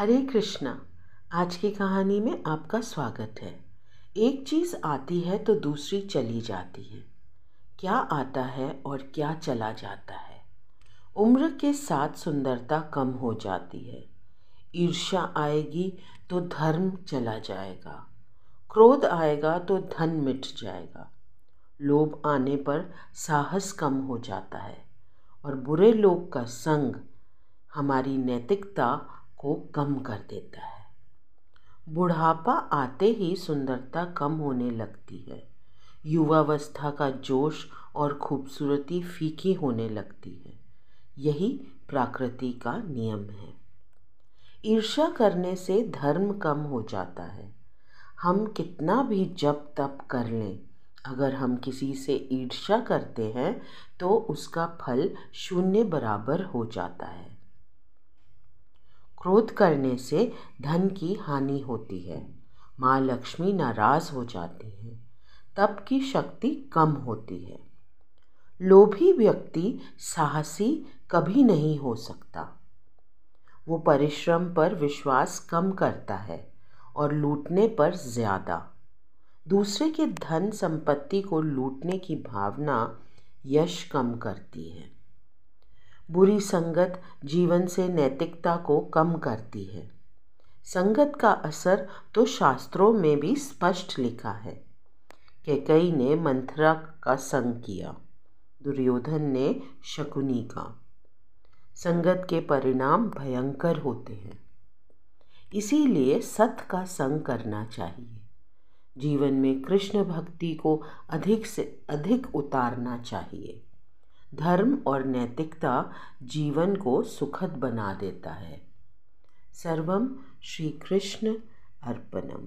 हरे कृष्णा आज की कहानी में आपका स्वागत है एक चीज़ आती है तो दूसरी चली जाती है क्या आता है और क्या चला जाता है उम्र के साथ सुंदरता कम हो जाती है ईर्ष्या आएगी तो धर्म चला जाएगा क्रोध आएगा तो धन मिट जाएगा लोभ आने पर साहस कम हो जाता है और बुरे लोग का संग हमारी नैतिकता को कम कर देता है बुढ़ापा आते ही सुंदरता कम होने लगती है युवावस्था का जोश और खूबसूरती फीकी होने लगती है यही प्रकृति का नियम है ईर्ष्या करने से धर्म कम हो जाता है हम कितना भी जप तप कर लें अगर हम किसी से ईर्ष्या करते हैं तो उसका फल शून्य बराबर हो जाता है क्रोध करने से धन की हानि होती है माँ लक्ष्मी नाराज हो जाती हैं तप की शक्ति कम होती है लोभी व्यक्ति साहसी कभी नहीं हो सकता वो परिश्रम पर विश्वास कम करता है और लूटने पर ज़्यादा दूसरे के धन संपत्ति को लूटने की भावना यश कम करती है बुरी संगत जीवन से नैतिकता को कम करती है संगत का असर तो शास्त्रों में भी स्पष्ट लिखा है कई ने मंथरा का संग किया दुर्योधन ने शकुनी का संगत के परिणाम भयंकर होते हैं इसीलिए सत का संग करना चाहिए जीवन में कृष्ण भक्ति को अधिक से अधिक उतारना चाहिए धर्म और नैतिकता जीवन को सुखद बना देता है सर्वम श्री कृष्ण अर्पणम